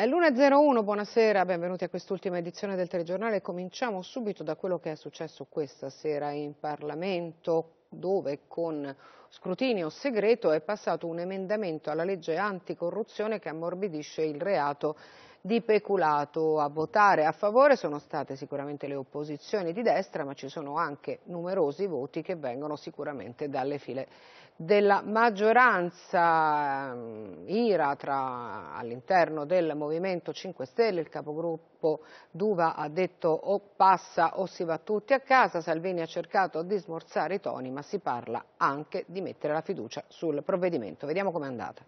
È l'1.01, buonasera, benvenuti a quest'ultima edizione del telegiornale. Cominciamo subito da quello che è successo questa sera in Parlamento, dove con scrutinio segreto è passato un emendamento alla legge anticorruzione che ammorbidisce il reato di peculato. A votare a favore sono state sicuramente le opposizioni di destra, ma ci sono anche numerosi voti che vengono sicuramente dalle file della maggioranza ehm, iratra all'interno del Movimento 5 Stelle, il capogruppo Duva ha detto o passa o si va tutti a casa, Salvini ha cercato di smorzare i toni ma si parla anche di mettere la fiducia sul provvedimento. Vediamo com'è andata.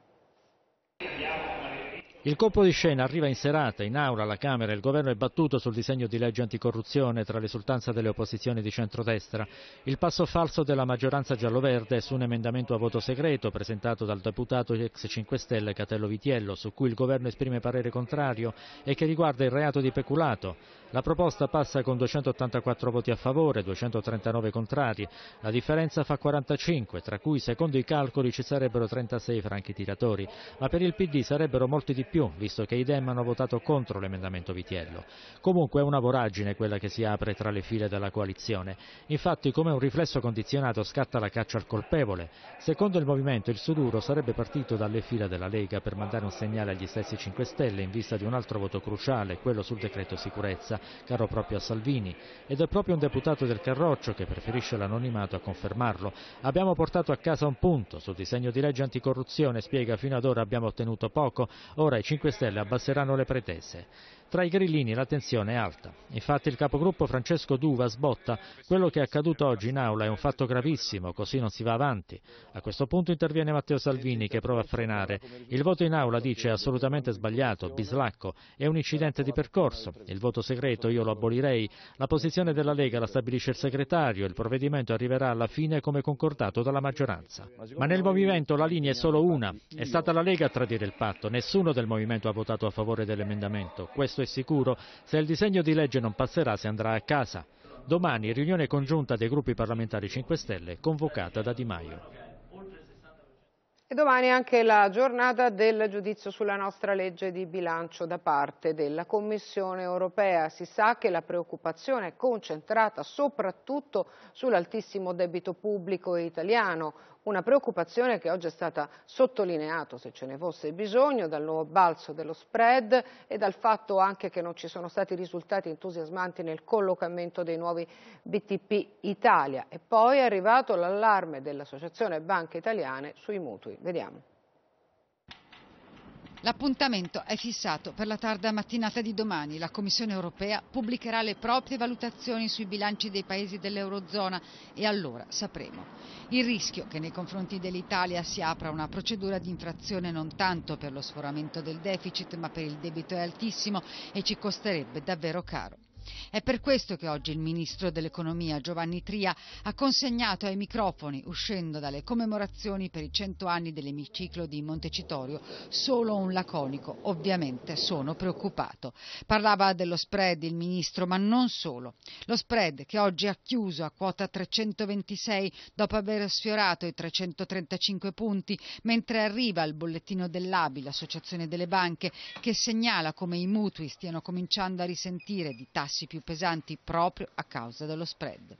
Il colpo di scena arriva in serata, in aula alla Camera, il governo è battuto sul disegno di legge anticorruzione tra l'esultanza delle opposizioni di centrodestra, il passo falso della maggioranza giallo-verde è su un emendamento a voto segreto presentato dal deputato ex 5 Stelle Catello Vitiello, su cui il governo esprime parere contrario e che riguarda il reato di peculato. La proposta passa con 284 voti a favore, 239 contrari, la differenza fa 45, tra cui secondo i calcoli ci sarebbero 36 franchi tiratori, ma per il PD sarebbero molti di più più, visto che i Dem hanno votato contro l'emendamento Vitiello. Comunque è una voragine quella che si apre tra le file della coalizione. Infatti, come un riflesso condizionato, scatta la caccia al colpevole. Secondo il movimento, il Suduro sarebbe partito dalle file della Lega per mandare un segnale agli stessi 5 Stelle in vista di un altro voto cruciale, quello sul decreto sicurezza, caro proprio a Salvini. Ed è proprio un deputato del Carroccio che preferisce l'anonimato a confermarlo. Abbiamo portato a casa un punto sul disegno di legge anticorruzione, spiega fino ad ora abbiamo ottenuto poco, ora e 5 Stelle abbasseranno le pretese. Tra i grillini la tensione è alta. Infatti il capogruppo Francesco Duva sbotta quello che è accaduto oggi in aula è un fatto gravissimo, così non si va avanti. A questo punto interviene Matteo Salvini che prova a frenare. Il voto in aula dice è assolutamente sbagliato, bislacco, è un incidente di percorso. Il voto segreto io lo abolirei. La posizione della Lega la stabilisce il segretario, il provvedimento arriverà alla fine come concordato dalla maggioranza. Ma nel movimento la linea è solo una. È stata la Lega a tradire il patto, nessuno del Movimento ha votato a favore dell'emendamento. Questo è sicuro. Se il disegno di legge non passerà si andrà a casa. Domani riunione congiunta dei gruppi parlamentari 5 Stelle convocata da Di Maio. E domani è anche la giornata del giudizio sulla nostra legge di bilancio da parte della Commissione europea. Si sa che la preoccupazione è concentrata soprattutto sull'altissimo debito pubblico italiano, una preoccupazione che oggi è stata sottolineata, se ce ne fosse bisogno, dal nuovo balzo dello spread e dal fatto anche che non ci sono stati risultati entusiasmanti nel collocamento dei nuovi BTP Italia. E poi è arrivato l'allarme dell'Associazione Banche Italiane sui mutui. Vediamo. L'appuntamento è fissato per la tarda mattinata di domani. La Commissione europea pubblicherà le proprie valutazioni sui bilanci dei paesi dell'Eurozona e allora sapremo. Il rischio che nei confronti dell'Italia si apra una procedura di infrazione non tanto per lo sforamento del deficit ma per il debito è altissimo e ci costerebbe davvero caro. È per questo che oggi il ministro dell'economia Giovanni Tria ha consegnato ai microfoni, uscendo dalle commemorazioni per i 100 anni dell'emiciclo di Montecitorio, solo un laconico. Ovviamente sono preoccupato. Parlava dello spread il ministro, ma non solo. Lo spread che oggi ha chiuso a quota 326 dopo aver sfiorato i 335 punti, mentre arriva al bollettino dell'ABI, l'associazione delle banche, che segnala come i mutui stiano cominciando a risentire di tassi costi più pesanti proprio a causa dello spread.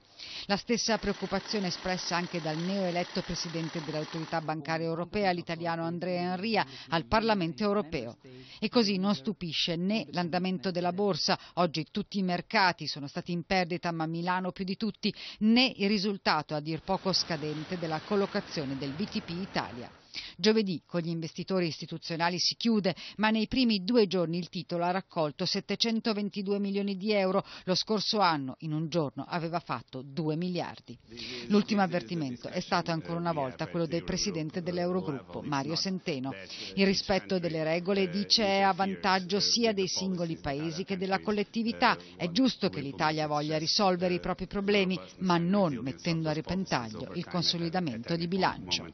La stessa preoccupazione espressa anche dal neoeletto presidente dell'autorità bancaria europea, l'italiano Andrea Enria, al Parlamento europeo. E così non stupisce né l'andamento della borsa, oggi tutti i mercati sono stati in perdita ma Milano più di tutti, né il risultato a dir poco scadente della collocazione del BTP Italia. Giovedì con gli investitori istituzionali si chiude, ma nei primi due giorni il titolo ha raccolto 722 milioni di euro. Lo scorso anno, in un giorno, aveva fatto 2 miliardi. L'ultimo avvertimento è stato ancora una volta quello del presidente dell'Eurogruppo, Mario Centeno. Il rispetto delle regole, dice, è a vantaggio sia dei singoli paesi che della collettività. È giusto che l'Italia voglia risolvere i propri problemi, ma non mettendo a repentaglio il consolidamento di bilancio.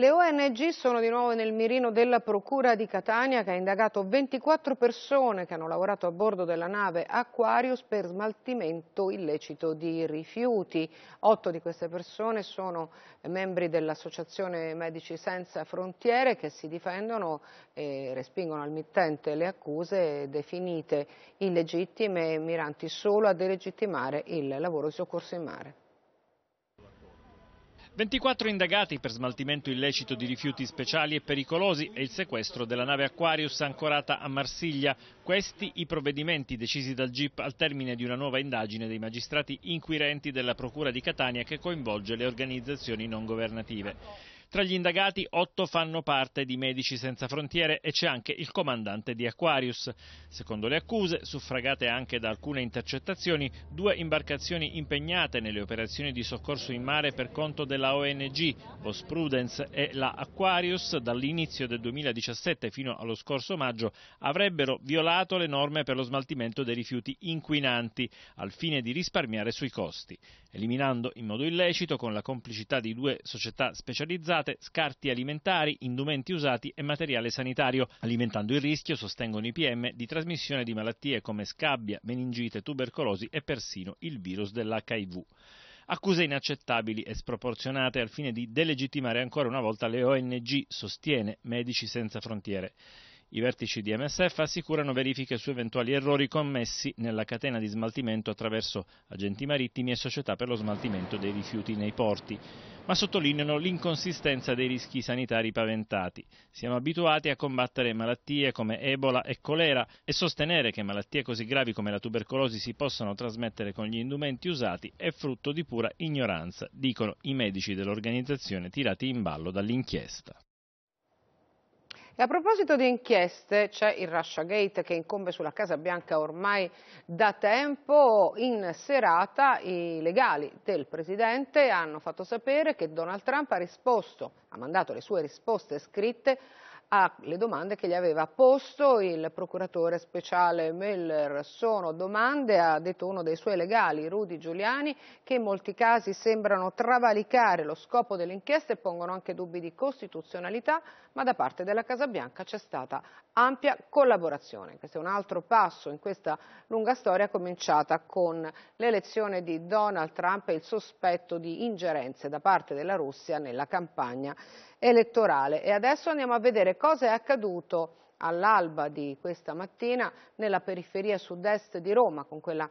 Le ONG sono di nuovo nel mirino della Procura di Catania che ha indagato 24 persone che hanno lavorato a bordo della nave Aquarius per smaltimento illecito di rifiuti. Otto di queste persone sono membri dell'Associazione Medici Senza Frontiere che si difendono e respingono al mittente le accuse definite illegittime e miranti solo a delegittimare il lavoro di soccorso in mare. 24 indagati per smaltimento illecito di rifiuti speciali e pericolosi e il sequestro della nave Aquarius ancorata a Marsiglia. Questi i provvedimenti decisi dal GIP al termine di una nuova indagine dei magistrati inquirenti della Procura di Catania che coinvolge le organizzazioni non governative. Tra gli indagati, otto fanno parte di Medici Senza Frontiere e c'è anche il comandante di Aquarius. Secondo le accuse, suffragate anche da alcune intercettazioni, due imbarcazioni impegnate nelle operazioni di soccorso in mare per conto della ONG, Vos Prudence e la Aquarius, dall'inizio del 2017 fino allo scorso maggio, avrebbero violato le norme per lo smaltimento dei rifiuti inquinanti, al fine di risparmiare sui costi, eliminando in modo illecito, con la complicità di due società specializzate, incassate, scarti alimentari, indumenti usati e materiale sanitario, alimentando il rischio, sostengono i PM, di trasmissione di malattie come scabbia, meningite, tubercolosi e persino il virus dell'HIV accuse inaccettabili e sproporzionate al fine di delegittimare ancora una volta le ONG, sostiene Medici Senza Frontiere. I vertici di MSF assicurano verifiche su eventuali errori commessi nella catena di smaltimento attraverso agenti marittimi e società per lo smaltimento dei rifiuti nei porti, ma sottolineano l'inconsistenza dei rischi sanitari paventati. Siamo abituati a combattere malattie come Ebola e colera e sostenere che malattie così gravi come la tubercolosi si possano trasmettere con gli indumenti usati è frutto di pura ignoranza, dicono i medici dell'organizzazione tirati in ballo dall'inchiesta. E a proposito di inchieste, c'è il Russiagate che incombe sulla Casa Bianca ormai da tempo. In serata i legali del Presidente hanno fatto sapere che Donald Trump ha risposto, ha mandato le sue risposte scritte alle domande che gli aveva posto il procuratore speciale Müller. Sono domande, ha detto uno dei suoi legali, Rudy Giuliani, che in molti casi sembrano travalicare lo scopo dell'inchiesta e pongono anche dubbi di costituzionalità, ma da parte della Casa Bianca c'è stata ampia collaborazione. Questo è un altro passo in questa lunga storia cominciata con l'elezione di Donald Trump e il sospetto di ingerenze da parte della Russia nella campagna elettorale. E adesso andiamo a vedere cosa è accaduto all'alba di questa mattina nella periferia sud-est di Roma con quella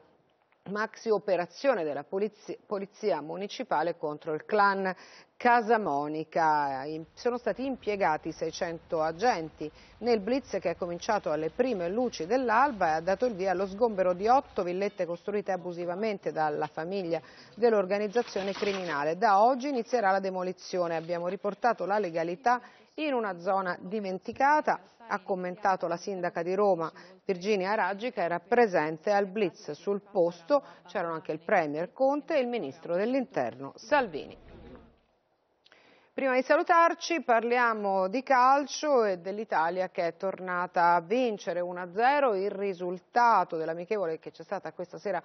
maxi operazione della polizia, polizia, municipale contro il clan Casa Monica. Sono stati impiegati 600 agenti nel blitz che è cominciato alle prime luci dell'alba e ha dato il via allo sgombero di otto villette costruite abusivamente dalla famiglia dell'organizzazione criminale. Da oggi inizierà la demolizione. Abbiamo riportato la legalità in una zona dimenticata, ha commentato la sindaca di Roma Virginia Raggi che era presente al blitz sul posto, c'erano anche il Premier Conte e il Ministro dell'Interno Salvini. Prima di salutarci parliamo di calcio e dell'Italia che è tornata a vincere 1-0, il risultato dell'amichevole che c'è stata questa sera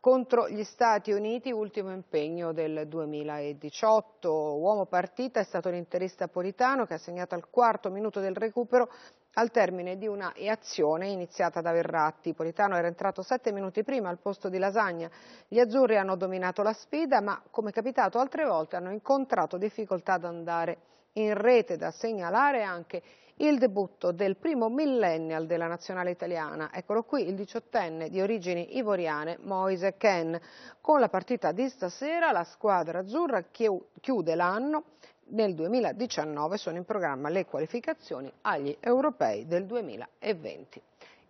contro gli Stati Uniti, ultimo impegno del 2018. Uomo partita è stato l'interista napolitano che ha segnato al quarto minuto del recupero al termine di una azione iniziata da Verratti. Politano era entrato sette minuti prima al posto di Lasagna. Gli azzurri hanno dominato la sfida, ma come capitato altre volte hanno incontrato difficoltà ad andare in rete da segnalare anche il debutto del primo millennial della nazionale italiana, eccolo qui il diciottenne di origini ivoriane Moise Ken. Con la partita di stasera la squadra azzurra chiude l'anno nel 2019 sono in programma le qualificazioni agli europei del 2020.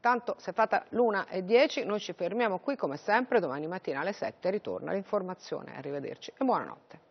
Tanto se fate l'una e dieci, noi ci fermiamo qui come sempre, domani mattina alle sette ritorna l'informazione. Arrivederci e buonanotte.